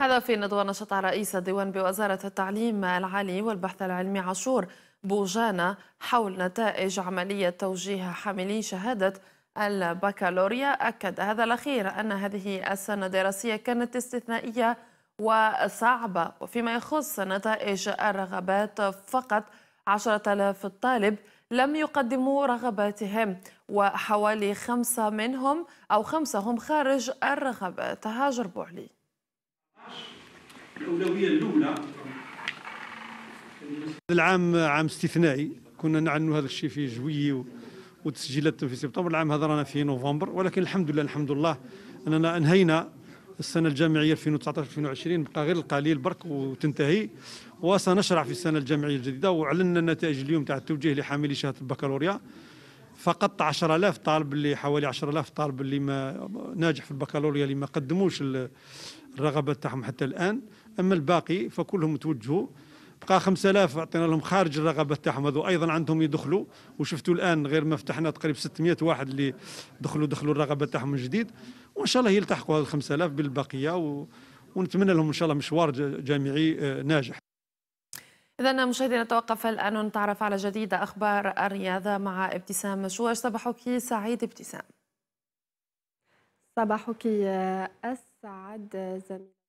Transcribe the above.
هذا في نضوى نشط رئيس الديوان بوزارة التعليم العالي والبحث العلمي عاشور بوجانا حول نتائج عملية توجيه حاملي شهادة البكالوريا أكد هذا الأخير أن هذه السنة الدراسية كانت استثنائية وصعبة وفيما يخص نتائج الرغبات فقط 10000 طالب لم يقدموا رغباتهم وحوالي خمسة منهم أو خمسة هم خارج الرغبات هاجر بوعلي الأولوية الأولى العام عام استثنائي كنا نعلنوا هذا الشيء في جويي وتسجيلات في سبتمبر العام هذا رانا في نوفمبر ولكن الحمد لله الحمد لله اننا انهينا السنه الجامعيه 2019 2020 بقى غير القليل برك وتنتهي وسنشرع في السنه الجامعيه الجديده وعلنا النتائج اليوم تاع التوجيه لحاملي شهاده البكالوريا فقط 10000 طالب اللي حوالي 10000 طالب اللي ما ناجح في البكالوريا اللي ما قدموش الرغبه تاعهم حتى الان أما الباقي فكلهم توجهوا بقى 5000 اعطينا لهم خارج الرغبه تاعهم هذو ايضا عندهم يدخلوا وشفتوا الان غير ما فتحنا تقريبا 600 واحد اللي دخلوا دخلوا الرغبه تاعهم من جديد وان شاء الله يلتحقوا هذ 5000 بالبقيه و... ونتمنى لهم ان شاء الله مشوار جامعي آه، ناجح إذا مشاهدينا نتوقف الآن ونتعرف على جديد أخبار الرياضة مع ابتسام مشوار صباحك سعيد ابتسام صباحك أسعد آه، آه، زميل